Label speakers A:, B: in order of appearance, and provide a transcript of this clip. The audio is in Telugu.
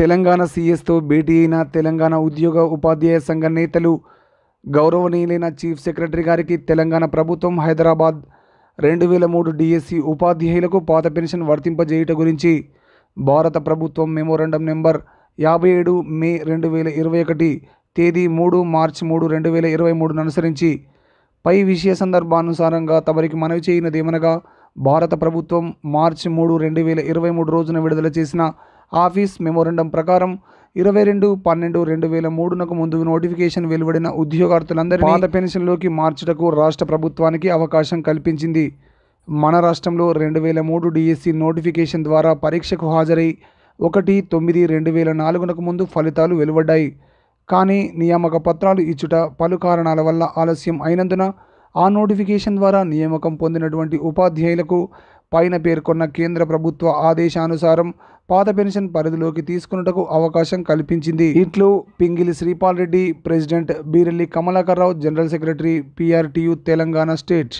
A: తెలంగాణ సీఎస్తో భేటీ అయిన తెలంగాణ ఉద్యోగ ఉపాధ్యాయ సంఘ నేతలు గౌరవనీయులైన చీఫ్ సెక్రటరీ గారికి తెలంగాణ ప్రభుత్వం హైదరాబాద్ రెండు వేల మూడు డిఎస్సి e ఉపాధ్యాయులకు పాత పెన్షన్ వర్తింపజేయుట గురించి భారత ప్రభుత్వం మెమోరాండం నెంబర్ యాభై ఏడు మే రెండు వేల ఇరవై ఒకటి తేదీ మూడు మార్చి మూడు రెండు వేల ఇరవై మూడును అనుసరించి పై విషయ సందర్భానుసారంగా తమరికి మనవి చేయనదేమనగా భారత ప్రభుత్వం మార్చి మూడు రెండు వేల ఇరవై మూడు రోజున విడుదల చేసిన ఆఫీస్ మెమోరండం ప్రకారం ఇరవై రెండు పన్నెండు రెండు వేల మూడునకు ముందు నోటిఫికేషన్ వెలువడిన ఉద్యోగార్థులందరి పాత పెన్షన్లోకి మార్చుటకు రాష్ట్ర ప్రభుత్వానికి అవకాశం కల్పించింది మన రాష్ట్రంలో రెండు వేల మూడు డిఎస్సి నోటిఫికేషన్ ద్వారా పరీక్షకు హాజరై ఒకటి తొమ్మిది రెండు వేల నాలుగునకు ముందు ఫలితాలు వెలువడ్డాయి కానీ నియామక పత్రాలు ఇచ్చుట పలు కారణాల వల్ల ఆలస్యం అయినందున ఆ నోటిఫికేషన్ ద్వారా నియామకం పొందినటువంటి ఉపాధ్యాయులకు పైన పేర్కొన్న కేంద్ర ప్రభుత్వ ఆదేశానుసారం పాత పెన్షన్ పరిధిలోకి తీసుకున్నటకు అవకాశం కల్పించింది ఇంట్లో Pingili Sripal Reddy president Beerelli Kamalakar Rao general secretary PRTU Telangana state